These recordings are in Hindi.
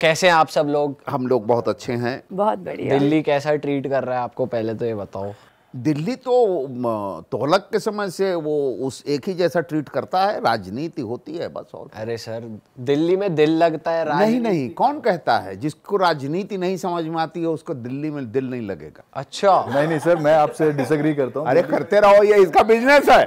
कैसे हैं आप सब लोग हम लोग बहुत अच्छे हैं बहुत बढ़िया दिल्ली कैसा ट्रीट कर रहा है आपको पहले तो ये बताओ दिल्ली तो तोलक के समय से वो उस एक ही जैसा ट्रीट करता है राजनीति होती है बस और अरे सर दिल्ली में दिल लगता है नहीं नहीं कौन कहता है जिसको राजनीति नहीं समझ में आती है उसको दिल्ली में दिल नहीं लगेगा अच्छा नहीं नहीं सर मैं आपसे डिसग्री करता हूँ अरे करते रहो ये इसका बिजनेस है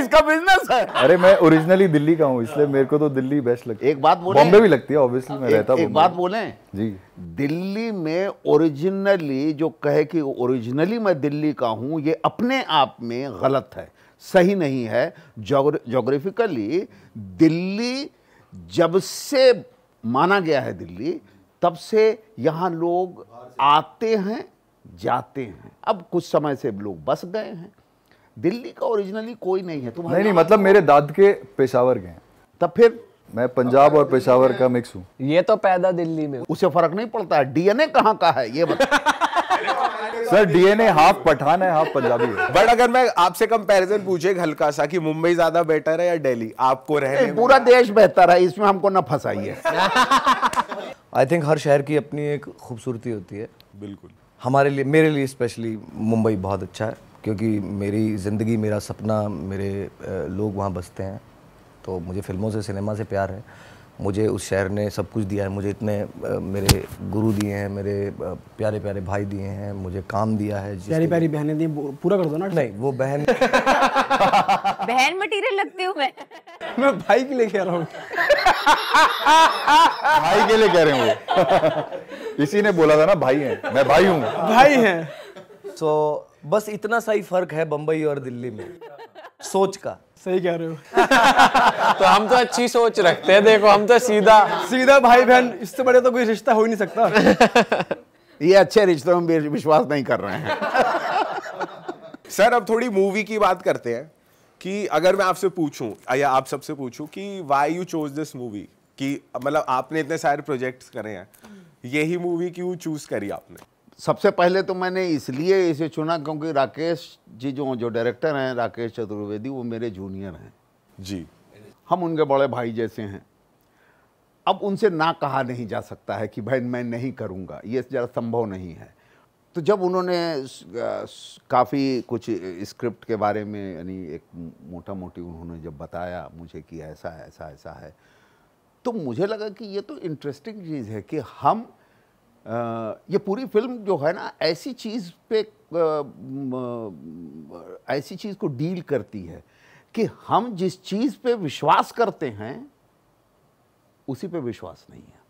इसका बिजनेस है अरे मैं ओरिजिनली दिल्ली का हूँ इसलिए मेरे को तो दिल्ली बेस्ट लगती है एक बात बोले भी लगती है ऑब्वियसली मैं रहता हूँ बात बोले जी दिल्ली में ओरिजिनली जो कहे कि ओरिजिनली मैं दिल्ली का हूँ ये अपने आप में गलत है सही नहीं है जोग्राफिकली दिल्ली जब से माना गया है दिल्ली तब से यहाँ लोग आते हैं जाते हैं अब कुछ समय से लोग बस गए हैं दिल्ली का ओरिजिनली कोई नहीं है तुम्हारे नहीं नहीं मतलब तो मेरे दाद के पेशावर गए तब फिर मैं पंजाब और पेशावर का मिक्स हूँ ये तो पैदा दिल्ली में उसे फर्क नहीं पड़ता है डीएनए कहाँ का है ये सर डीएनए हाफ पठान है हाफ पंजाबी है बट अगर मैं आपसे कंपैरिजन पूछे हल्का सा कि मुंबई ज्यादा बेटर है या दिल्ली आपको रहने पूरा देश बेहतर है इसमें हमको न फंसाइए आई थिंक हर शहर की अपनी एक खूबसूरती होती है बिल्कुल हमारे लिए मेरे लिए स्पेशली मुंबई बहुत अच्छा है क्योंकि मेरी ज़िंदगी मेरा सपना मेरे लोग वहाँ बसते हैं तो मुझे फिल्मों से सिनेमा से प्यार है मुझे उस शहर ने सब कुछ दिया है मुझे इतने मेरे गुरु दिए हैं मेरे प्यारे प्यारे भाई दिए हैं मुझे काम दिया है प्यारी प्यारी बहनें दी पूरा कर दो ना नहीं वो बहन बहन मटेरियल लगती हूँ मैं मैं भाई के लिए कह रहा हूँ भाई के लिए कह रहे वो इसी ने बोला था ना भाई है मैं भाई हूँ भाई है सो so, बस इतना सा ही फर्क है बम्बई और दिल्ली में सोच का सही कह रहे हो तो हम तो अच्छी सोच रखते हैं देखो हम तो सीधा सीधा भाई बहन इससे बड़े तो कोई रिश्ता हो ही नहीं सकता ये अच्छे रिश्तों में विश्वास नहीं कर रहे हैं सर अब थोड़ी मूवी की बात करते हैं कि अगर मैं आपसे पूछूं या आप सबसे पूछूं कि why you chose this movie कि मतलब आपने इतने सारे प्रोजेक्ट्स करे हैं यही मूवी क्यों चूज करी आपने सबसे पहले तो मैंने इसलिए इसे चुना क्योंकि राकेश जी जो जो डायरेक्टर हैं राकेश चतुर्वेदी वो मेरे जूनियर हैं जी हम उनके बड़े भाई जैसे हैं अब उनसे ना कहा नहीं जा सकता है कि भाई मैं नहीं करूँगा ये ज़रा संभव नहीं है तो जब उन्होंने काफ़ी कुछ स्क्रिप्ट के बारे में यानी एक मोटा मोटी उन्होंने जब बताया मुझे कि ऐसा ऐसा ऐसा है तो मुझे लगा कि ये तो इंटरेस्टिंग चीज़ है कि हम ये पूरी फिल्म जो है ना ऐसी चीज़ पे ऐसी चीज़ को डील करती है कि हम जिस चीज़ पे विश्वास करते हैं उसी पे विश्वास नहीं है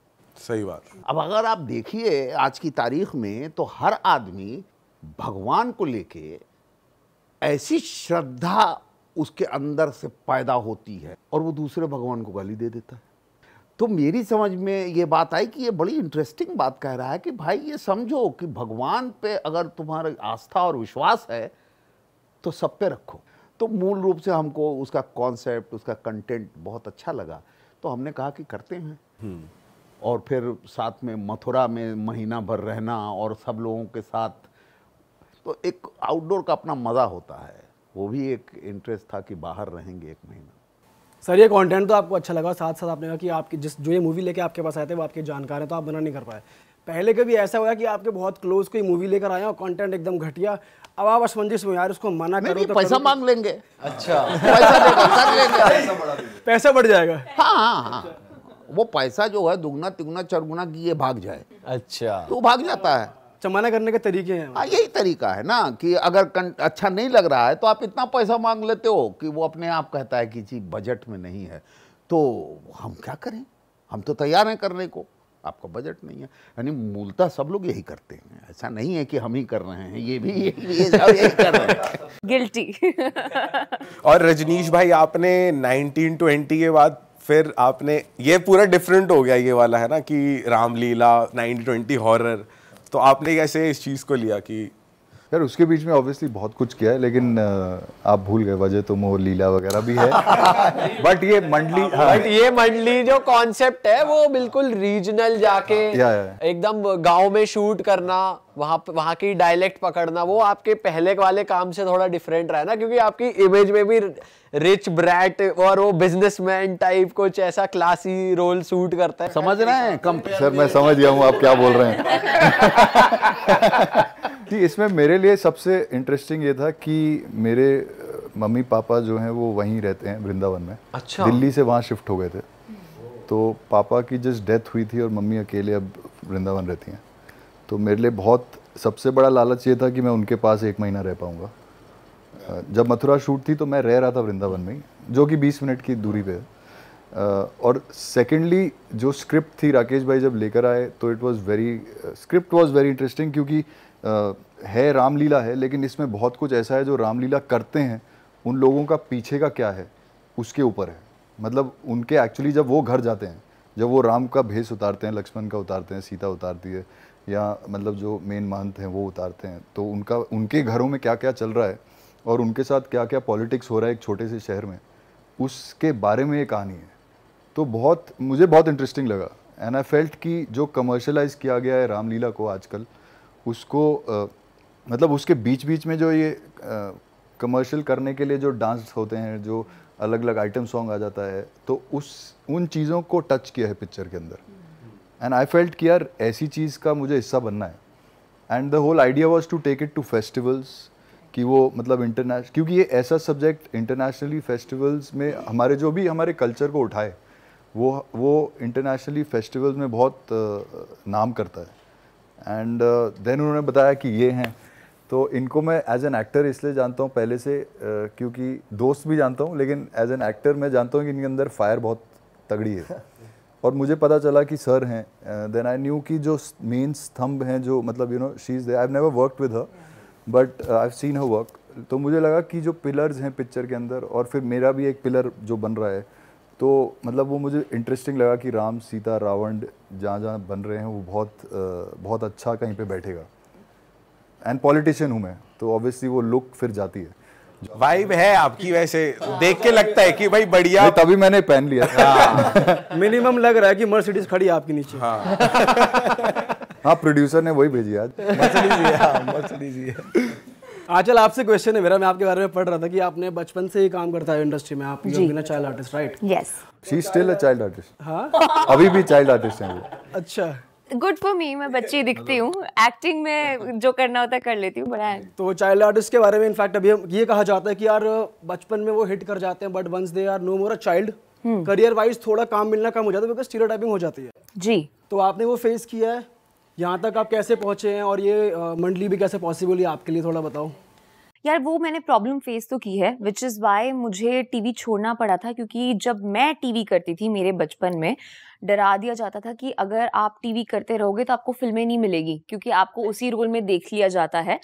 सही बात अब अगर आप देखिए आज की तारीख में तो हर आदमी भगवान को लेके ऐसी श्रद्धा उसके अंदर से पैदा होती है और वो दूसरे भगवान को गाली दे देता है तो मेरी समझ में ये बात आई कि ये बड़ी इंटरेस्टिंग बात कह रहा है कि भाई ये समझो कि भगवान पे अगर तुम्हारा आस्था और विश्वास है तो सब पे रखो तो मूल रूप से हमको उसका कॉन्सेप्ट उसका कंटेंट बहुत अच्छा लगा तो हमने कहा कि करते हैं हम्म। और फिर साथ में मथुरा में महीना भर रहना और सब लोगों के साथ तो एक आउटडोर का अपना मज़ा होता है वो भी एक इंटरेस्ट था कि बाहर रहेंगे एक महीना सर ये कंटेंट तो आपको अच्छा लगा साथ साथ आपने कहा कि आपकी जिस जो ये मूवी लेके आपके पास आए थे वो आपके जानकार हैं तो आप मना नहीं कर पाए पहले कभी ऐसा हुआ कि आपके बहुत क्लोज कोई मूवी लेकर आए और कंटेंट एकदम घटिया अब आप असमंजिस में यार उसको मना करो तो पैसा मांग लेंगे अच्छा पैसा लेंगे पैसा बढ़ जाएगा हाँ, हाँ, हाँ वो पैसा जो है दुगना तिगुना चरगुना की ये भाग जाए अच्छा तो भाग जाता है जमाना करने के तरीके हैं हाँ यही तरीका है ना कि अगर अच्छा नहीं लग रहा है तो आप इतना पैसा मांग लेते हो कि वो अपने आप कहता है कि जी बजट में नहीं है तो हम क्या करें हम तो तैयार हैं करने को आपका बजट नहीं है यानी मूलतः सब लोग यही करते हैं ऐसा नहीं है कि हम ही कर रहे हैं ये भी ये सब यही कर रहे हैं गिल्टी और रजनीश भाई आपने 1920 के बाद फिर आपने ये पूरा डिफरेंट हो गया ये वाला है ना कि रामलीला 1920 हॉरर तो आपने कैसे इस चीज़ को लिया कि यार उसके बीच में ऑब्वियसली बहुत कुछ किया है लेकिन आप भूल गए वजह तो और लीला वगैरह भी है बट ये मंडली बट हाँ। ये मंडली जो कॉन्सेप्ट है वो बिल्कुल रीजनल जाके हाँ, एकदम गांव में शूट करना वहाँ वहाँ की डायलेक्ट पकड़ना वो आपके पहले वाले काम से थोड़ा डिफरेंट रहा है ना क्योंकि आपकी इमेज में भी रिच ब्रैट और वो बिजनेसमैन टाइप कुछ ऐसा क्लासी रोल सूट करता है समझ रहे हैं कम सर मैं समझ गया हूँ आप क्या बोल रहे हैं कि इसमें मेरे लिए सबसे इंटरेस्टिंग ये था कि मेरे मम्मी पापा जो हैं वो वहीं रहते हैं वृंदावन में अच्छा दिल्ली से वहाँ शिफ्ट हो गए थे तो पापा की जस्ट डेथ हुई थी और मम्मी अकेले अब वृंदावन रहती हैं तो मेरे लिए बहुत सबसे बड़ा लालच ये था कि मैं उनके पास एक महीना रह पाऊँगा जब मथुरा शूट थी तो मैं रह रहा था वृंदावन में जो कि 20 मिनट की दूरी पे और सेकेंडली जो स्क्रिप्ट थी राकेश भाई जब लेकर आए तो it was very script was very interesting क्योंकि है रामलीला है लेकिन इसमें बहुत कुछ ऐसा है जो रामलीला करते हैं उन लोगों का पीछे का क्या है उसके ऊपर है मतलब उनके एक्चुअली जब वो घर जाते हैं जब वो राम का भेष उतारते हैं लक्ष्मण का उतारते हैं सीता उतारती है या मतलब जो मेन महंत हैं वो उतारते हैं तो उनका उनके घरों में क्या क्या चल रहा है और उनके साथ क्या क्या पॉलिटिक्स हो रहा है एक छोटे से शहर में उसके बारे में ये कहानी है तो बहुत मुझे बहुत इंटरेस्टिंग लगा एंड आई फेल्ट कि जो कमर्शलाइज किया गया है रामलीला को आजकल उसको आ, मतलब उसके बीच बीच में जो ये कमर्शियल करने के लिए जो डांस होते हैं जो अलग अलग आइटम सॉन्ग आ जाता है तो उस उन चीज़ों को टच किया है पिक्चर के अंदर एंड आई फेल्ट कि यार ऐसी चीज़ का मुझे हिस्सा बनना है and the whole idea was to take it to festivals कि वो मतलब इंटरनेशनल क्योंकि ये ऐसा सब्जेक्ट इंटरनेशनली फेस्टिवल्स में हमारे जो भी हमारे कल्चर को उठाए वो वो इंटरनेशनली फेस्टिवल्स में बहुत नाम करता है एंड देन uh, उन्होंने बताया कि ये हैं तो इनको मैं एज एन एक्टर इसलिए जानता हूँ पहले से uh, क्योंकि दोस्त भी जानता हूँ लेकिन एज एन एक्टर मैं जानता हूँ कि इनके अंदर फायर बहुत तगड़ी है और मुझे पता चला कि सर हैं देन आई न्यू कि जो मेन स्तंभ हैं जो मतलब you know she is they I never work with her but I seen her work तो मुझे लगा कि जो पिलर्स हैं पिक्चर के अंदर और फिर मेरा भी एक पिलर जो बन रहा है तो मतलब वो मुझे इंटरेस्टिंग लगा कि राम सीता रावण जहाँ जहाँ बन रहे हैं वो बहुत बहुत अच्छा कहीं पे बैठेगा एंड पॉलिटिशियन हूँ मैं तो ऑब्वियसली वो लुक फिर जाती है वाइब है आपकी वैसे देख के लगता है कि भाई बढ़िया तभी मैंने पहन लिया मिनिमम हाँ। लग रहा है कि मर्सिडीज खड़ी है आपके नीचे हाँ प्रोड्यूसर हाँ, ने वही भेजी आज मर्सिडीज मर्सिडीज है हाँ, आचल आपसे क्वेश्चन है मेरा मैं आपके बारे में पढ़ रहा था कि आपने बचपन से ही काम करता है इंडस्ट्री में आप child artist right yes she still a child artist हां अभी भी चाइल्ड आर्टिस्ट हैं अच्छा गुड फॉर मी मैं बच्ची दिखती हूँ एक्टिंग में जो करना होता है कर लेती हूँ बड़ा तो चाइल्ड आर्टिस्ट के बारे में इनफैक्ट अभी हम ये कहा जाता है कि यार बचपन में वो हिट कर जाते हैं but once they are no more a child career wise थोड़ा काम मिलना कम हो जाता है बिकॉज स्टीरियोटाइपिंग हो जाती है जी तो आपने वो फेस किया है यहाँ तक आप कैसे पहुँचे हैं और ये मंडली भी कैसे पॉसिबल है आपके लिए थोड़ा बताओ यार वो मैंने प्रॉब्लम फेस तो की है विच इज़ वाई मुझे टीवी छोड़ना पड़ा था क्योंकि जब मैं टीवी करती थी मेरे बचपन में डरा दिया जाता था कि अगर आप टीवी करते रहोगे तो आपको फिल्में नहीं मिलेगी क्योंकि आपको उसी रोल में देख लिया जाता है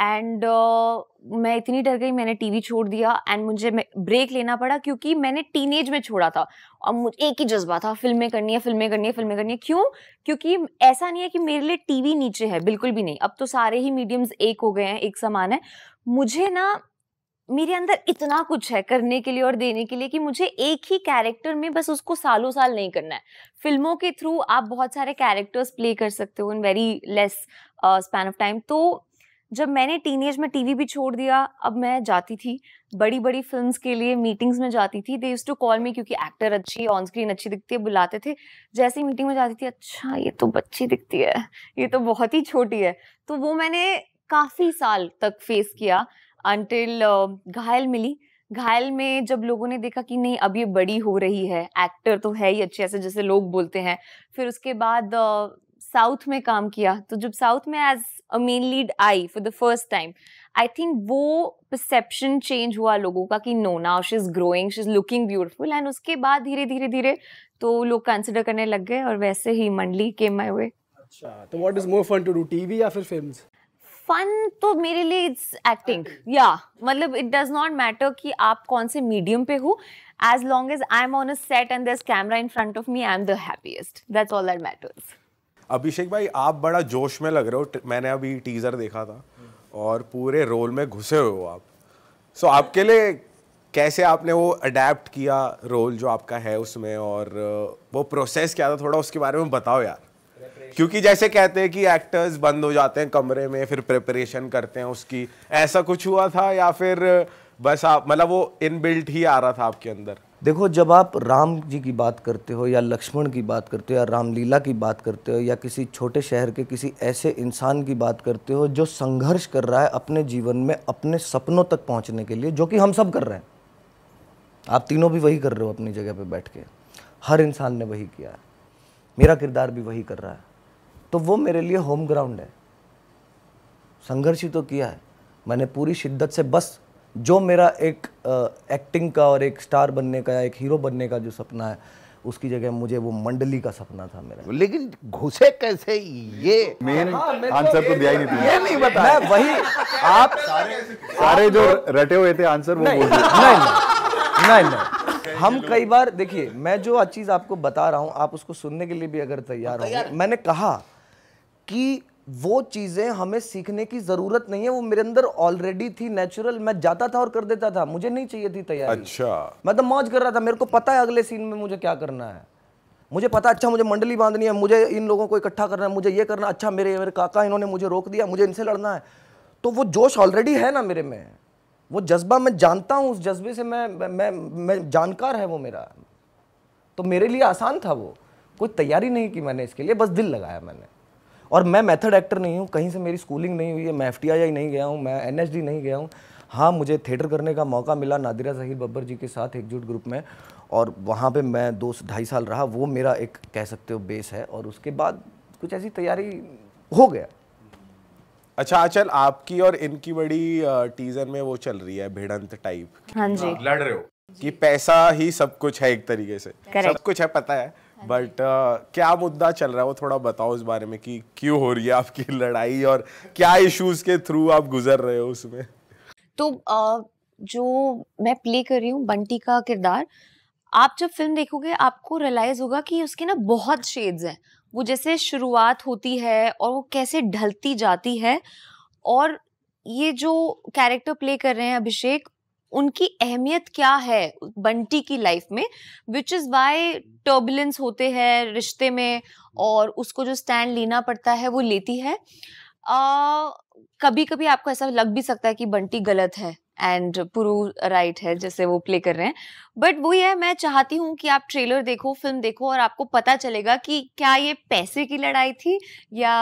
एंड uh, मैं इतनी डर गई मैंने टीवी छोड़ दिया एंड मुझे ब्रेक लेना पड़ा क्योंकि मैंने टीनेज में छोड़ा था और मुझे एक ही जज्बा था फिल्में करनी है फिल्में करनी है फिल्में करनी है क्यों क्योंकि ऐसा नहीं है कि मेरे लिए टीवी नीचे है बिल्कुल भी नहीं अब तो सारे ही मीडियम्स एक हो गए हैं एक समान है मुझे ना मेरे अंदर इतना कुछ है करने के लिए और देने के लिए कि मुझे एक ही कैरेक्टर में बस उसको सालों साल नहीं करना है फिल्मों के थ्रू आप बहुत सारे कैरेक्टर्स प्ले कर सकते हो in very less span of time तो जब मैंने टीनेज में टीवी भी छोड़ दिया अब मैं जाती थी बड़ी बड़ी फिल्म्स के लिए मीटिंग्स में जाती थी they use to call me क्योंकि एक्टर अच्छी ऑन स्क्रीन अच्छी दिखती है बुलाते थे जैसे ही मीटिंग में जाती थी अच्छा ये तो बच्ची दिखती है ये तो बहुत ही छोटी है तो वो मैंने काफ़ी साल तक फेस किया अंटिल घायल मिली घायल में जब लोगों ने देखा कि नहीं अब ये बड़ी हो रही है एक्टर तो है ही अच्छे ऐसे जैसे लोग बोलते हैं फिर उसके बाद साउथ में काम किया तो जब साउथ में as a main lead I for the first time I think वो परसेप्शन चेंज हुआ लोगों का कि no now she is growing she is looking beautiful and उसके बाद धीरे धीरे धीरे तो लोग कंसिडर करने लग गए और वैसे ही मंडली केम माई हुए अच्छा तो what is more fun to do TV या फिर फिल्म्स फन तो मेरे लिए इट्स एक्टिंग या मतलब इट डज नॉट मैटर कि आप कौन से मीडियम पे हो as long as I am on a set and this camera in front of me I am the happiest that's all that matters Abhishek भाई आप बड़ा जोश में लग रहे हो मैंने अभी टीजर देखा था और पूरे रोल में घुसे हुए हो आप सो so, आपके लिए कैसे आपने वो अडेप्ट किया रोल जो आपका है उसमें और वो प्रोसेस क्या था थोड़ा उसके बारे में बताओ यार क्योंकि जैसे कहते हैं कि एक्टर्स बंद हो जाते हैं कमरे में फिर प्रिपरेशन करते हैं उसकी ऐसा कुछ हुआ था या फिर बस आप मतलब वो इनबिल्ट ही आ रहा था आपके अंदर देखो जब आप राम जी की बात करते हो या लक्ष्मण की बात करते हो या रामलीला की बात करते हो या किसी छोटे शहर के किसी ऐसे इंसान की बात करते हो जो संघर्ष कर रहा है अपने जीवन में अपने सपनों तक पहुंचने के लिए जो कि हम सब कर रहे हैं आप तीनों भी वही कर रहे हो अपनी जगह पे बैठ के हर इंसान ने वही किया है मेरा किरदार भी वही कर रहा है तो वो मेरे लिए होम ग्राउंड है संघर्ष ही तो किया है मैंने पूरी शिद्दत से बस जो मेरा एक आ, एक्टिंग का और एक स्टार बनने का एक हीरो बनने का जो सपना है उसकी जगह मुझे वो मंडली का सपना था मेरा लेकिन घुसे कैसे ये हाँ, मेन आंसर तो, तो दिया ही नहीं ये नहीं बता मैं वही आप सारे, सारे जो रटे हुए थे आंसर वो नहीं नहीं नहीं नहीं हम कई बार देखिए मैं जो चीज आपको बता रहा हूँ आप उसको सुनने के लिए भी अगर तैयार हाँ, हो मैंने कहा कि वो चीज़ें हमें सीखने की ज़रूरत नहीं है वो मेरे अंदर ऑलरेडी थी नेचुरल मैं जाता था और कर देता था मुझे नहीं चाहिए थी तैयारी अच्छा मैं तो मौज कर रहा था मेरे को पता है अगले सीन में मुझे क्या करना है मुझे पता अच्छा मुझे मंडली बांधनी है मुझे इन लोगों को इकट्ठा करना है मुझे ये करना अच्छा मेरे मेरे काका इन्होंने मुझे रोक दिया मुझे इनसे लड़ना है तो वो जोश ऑलरेडी है ना मेरे में वो जज्बा मैं जानता हूँ उस जज्बे से मैं मैं मैं जानकार है वो मेरा तो मेरे लिए आसान था वो कोई तैयारी नहीं की मैंने इसके लिए बस दिल लगाया मैंने और मैं मेथड एक्टर नहीं हूँ कहीं से मेरी स्कूलिंग नहीं हुई है मैं एफ नहीं गया हूँ मैं एन नहीं गया हूँ हाँ मुझे थिएटर करने का मौका मिला नादिरा जहीर बब्बर जी के साथ एकजुट ग्रुप में और वहाँ पे मैं दो ढाई साल रहा वो मेरा एक कह सकते हो बेस है और उसके बाद कुछ ऐसी तैयारी हो गया अच्छा आचल आपकी और इनकी बड़ी टीजर में वो चल रही है भिड़ंत टाइप हाँ जी लड़ रहे हो कि पैसा ही सब कुछ है एक तरीके से सब कुछ है पता है हाँ बट uh, क्या मुद्दा चल रहा है वो थोड़ा बताओ उस बारे में कि क्यों हो रही है आपकी लड़ाई और क्या इश्यूज के थ्रू आप गुजर रहे हो उसमें तो uh, जो मैं प्ले कर रही हूँ बंटी का किरदार आप जब फिल्म देखोगे आपको रियलाइज होगा कि उसके ना बहुत शेड्स हैं वो जैसे शुरुआत होती है और वो कैसे ढलती जाती है और ये जो कैरेक्टर प्ले कर रहे हैं अभिषेक उनकी अहमियत क्या है बंटी की लाइफ में विच इज़ वाई टर्बुलेंस होते हैं रिश्ते में और उसको जो स्टैंड लेना पड़ता है वो लेती है कभी कभी आपको ऐसा लग भी सकता है कि बंटी गलत है एंड पुरू राइट है जैसे वो प्ले कर रहे हैं बट वो ये मैं चाहती हूँ कि आप ट्रेलर देखो फिल्म देखो और आपको पता चलेगा कि क्या ये पैसे की लड़ाई थी या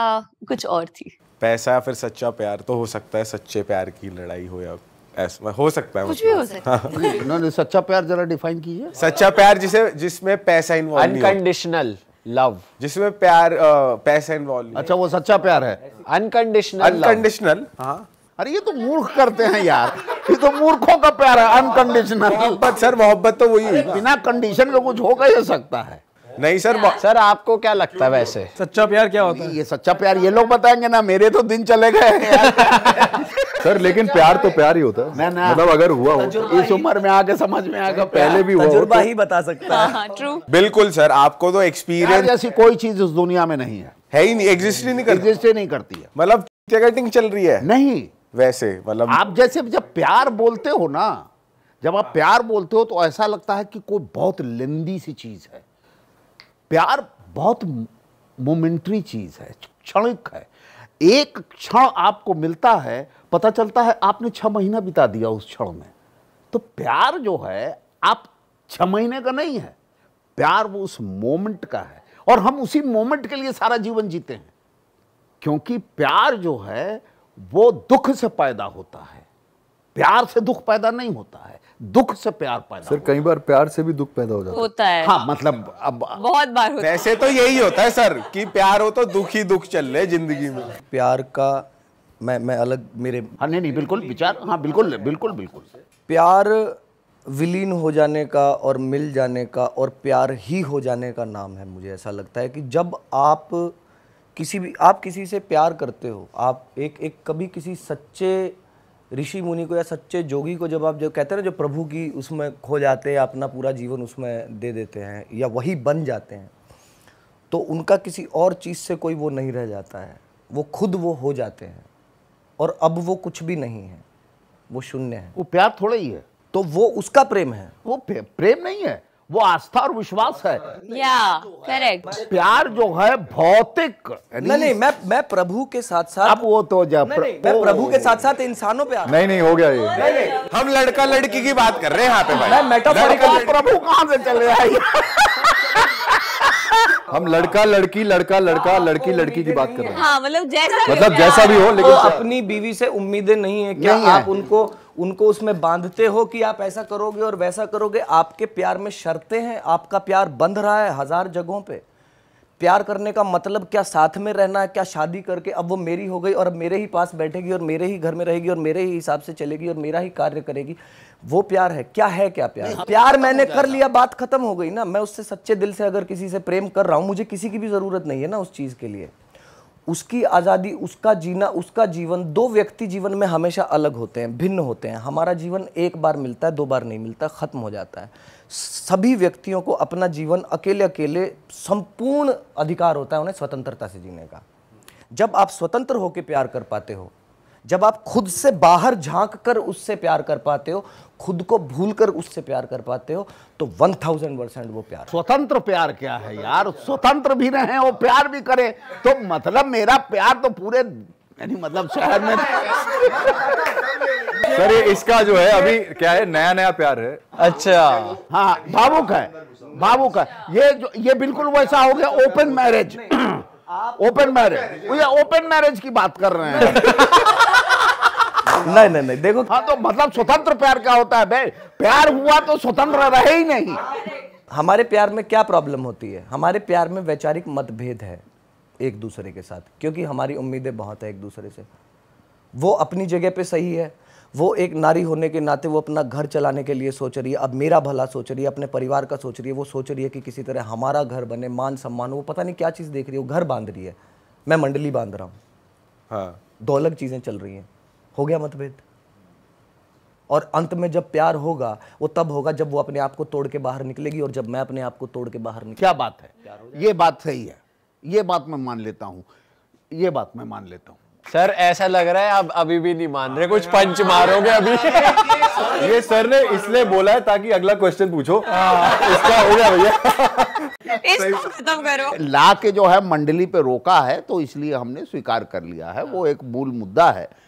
कुछ और थी पैसा या फिर सच्चा प्यार तो हो सकता है सच्चे प्यार की लड़ाई हो या ऐसा हो सकता है कुछ भी हो मतलब। सकता है उन्होंने हाँ। सच्चा प्यार जरा डिफाइन कीजिए सच्चा प्यार जिसे जिसमें पैसा इन्वॉल्व अनकंडीशनल लव जिसमें प्यार पैसा इन्वॉल्व अच्छा वो सच्चा प्यार है अनकंडीशनल अनकंडीशनल हाँ। अरे ये तो मूर्ख करते हैं यार ये तो मूर्खों का प्यार है अनकंडीशनल मोहब्बत सर मोहब्बत तो वही बिना कंडीशन के कुछ हो ही सकता है नहीं सर सर आपको क्या लगता है वैसे सच्चा प्यार क्या होता है ये सच्चा प्यार ये लोग बताएंगे ना मेरे तो दिन चले गए सर लेकिन प्यार तो प्यार ही होता है मतलब अगर हुआ हो इस उम्र में आके समझ में आएगा पहले भी हुआ तो- ही बता सकता है ट्रू हाँ, हाँ, बिल्कुल सर आपको तो एक्सपीरियंस ऐसी कोई चीज उस दुनिया में नहीं है है ही नहीं एग्जिस्ट ही नहीं करती एग्जिस्ट ही नहीं करती है मतलब चल रही है नहीं वैसे मतलब आप जैसे जब प्यार बोलते हो ना जब आप प्यार बोलते हो तो ऐसा लगता है कि कोई बहुत लेंदी सी चीज है प्यार बहुत मोमेंट्री चीज़ है क्षणिक है एक क्षण आपको मिलता है पता चलता है आपने छ महीना बिता दिया उस क्षण में तो प्यार जो है आप छ महीने का नहीं है प्यार वो उस मोमेंट का है और हम उसी मोमेंट के लिए सारा जीवन जीते हैं क्योंकि प्यार जो है वो दुख से पैदा होता है प्यार से दुख पैदा नहीं होता है दुख से प्यार पैदा सर कई बार प्यार से भी दुख पैदा हो जाता होता है हाँ मतलब अब बहुत बार होता वैसे तो यही होता है सर कि प्यार हो तो दुख ही दुख चल रहे जिंदगी में प्यार का मैं मैं अलग मेरे हाँ नहीं नहीं बिल्कुल विचार हाँ बिल्कुल बिल्कुल बिल्कुल प्यार विलीन हो जाने का और मिल जाने का और प्यार ही हो जाने का नाम है मुझे ऐसा लगता है कि जब आप किसी भी आप किसी से प्यार करते हो आप एक एक कभी किसी सच्चे ऋषि मुनि को या सच्चे जोगी को जब आप जो कहते हैं ना जो प्रभु की उसमें खो जाते हैं अपना पूरा जीवन उसमें दे देते हैं या वही बन जाते हैं तो उनका किसी और चीज़ से कोई वो नहीं रह जाता है वो खुद वो हो जाते हैं और अब वो कुछ भी नहीं है वो शून्य है वो प्यार थोड़ा ही है तो वो उसका प्रेम है वो प्रेम नहीं है वो आस्था और विश्वास है या करेक्ट प्यार जो है भौतिक नहीं नहीं मैं मैं प्रभु के साथ साथ अब वो तो जब प्र... मैं प्रभु के साथ साथ इंसानों पे नहीं नहीं हो गया ये नहीं, नहीं। हम लड़का लड़की की बात कर रहे हैं यहाँ पे भाई मैं मेटाफोरिकल प्रभु कहाँ से चल रहा है हम लड़का लड़की लड़का लड़का आ, लड़की तो लड़की की बात कर रहे हैं मतलब हाँ, जैसा मतलब जैसा भी मतलब हो तो लेकिन अपनी बीवी से उम्मीदें नहीं है क्या आप उनको उनको उसमें बांधते हो कि आप ऐसा करोगे और वैसा करोगे आपके प्यार में शर्तें हैं आपका प्यार बंध रहा है हज़ार जगहों पे प्यार करने का मतलब क्या साथ में रहना है क्या शादी करके अब वो मेरी हो गई और अब मेरे ही पास बैठेगी और मेरे ही घर में रहेगी और मेरे ही हिसाब से चलेगी और मेरा ही कार्य करेगी वो प्यार है क्या है क्या प्यार प्यार मैंने कर लिया बात खत्म हो गई ना मैं उससे सच्चे दिल से अगर किसी से प्रेम कर रहा हूँ मुझे किसी की भी ज़रूरत नहीं है ना उस चीज़ के लिए उसकी आज़ादी उसका जीना उसका जीवन दो व्यक्ति जीवन में हमेशा अलग होते हैं भिन्न होते हैं हमारा जीवन एक बार मिलता है दो बार नहीं मिलता ख़त्म हो जाता है सभी व्यक्तियों को अपना जीवन अकेले अकेले संपूर्ण अधिकार होता है उन्हें स्वतंत्रता से जीने का जब आप स्वतंत्र होकर प्यार कर पाते हो जब आप खुद से बाहर झांक कर उससे प्यार कर पाते हो खुद को भूल कर उससे प्यार कर पाते हो तो वन थाउजेंड परसेंट वो प्यार स्वतंत्र प्यार क्या है यार स्वतंत्र भी रहे और प्यार भी करे तो मतलब मेरा प्यार तो पूरे यानी मतलब शहर में सर इसका जो है अभी क्या है नया नया प्यार है अच्छा हाँ भावुक है भावुक है ये जो ये बिल्कुल वैसा हो गया open marriage open marriage open marriage की बात कर रहे हैं नहीं नहीं नहीं देखो हाँ तो मतलब स्वतंत्र प्यार क्या होता है भाई प्यार हुआ तो स्वतंत्र रहे ही नहीं हमारे प्यार में क्या प्रॉब्लम होती है हमारे प्यार में वैचारिक मतभेद है एक दूसरे के साथ क्योंकि हमारी उम्मीदें बहुत है एक दूसरे से वो अपनी जगह पे सही है वो एक नारी होने के नाते वो अपना घर चलाने के लिए सोच रही है अब मेरा भला सोच रही है अपने परिवार का सोच रही है वो सोच रही है कि किसी तरह हमारा घर बने मान सम्मान वो पता नहीं क्या चीज़ देख रही है वो घर बांध रही है मैं मंडली बांध रहा हूँ हाँ दो अलग चीज़ें चल रही हैं हो गया मतभेद और अंत में जब प्यार होगा वो तब होगा जब वो अपने आप को तोड़ के बाहर निकलेगी और जब मैं अपने आप को तोड़ के बाहर निकले क्या बात है ये बात सही है ये बात मैं मान लेता हूं ये बात मैं मान लेता हूँ सर ऐसा लग रहा है आप अभी भी नहीं मान रहे कुछ पंच मारोगे अभी ये सर ने इसलिए बोला है ताकि अगला क्वेश्चन पूछो इसका हो गया भैया ला के जो है मंडली पे रोका है तो इसलिए हमने स्वीकार कर लिया है वो एक मूल मुद्दा है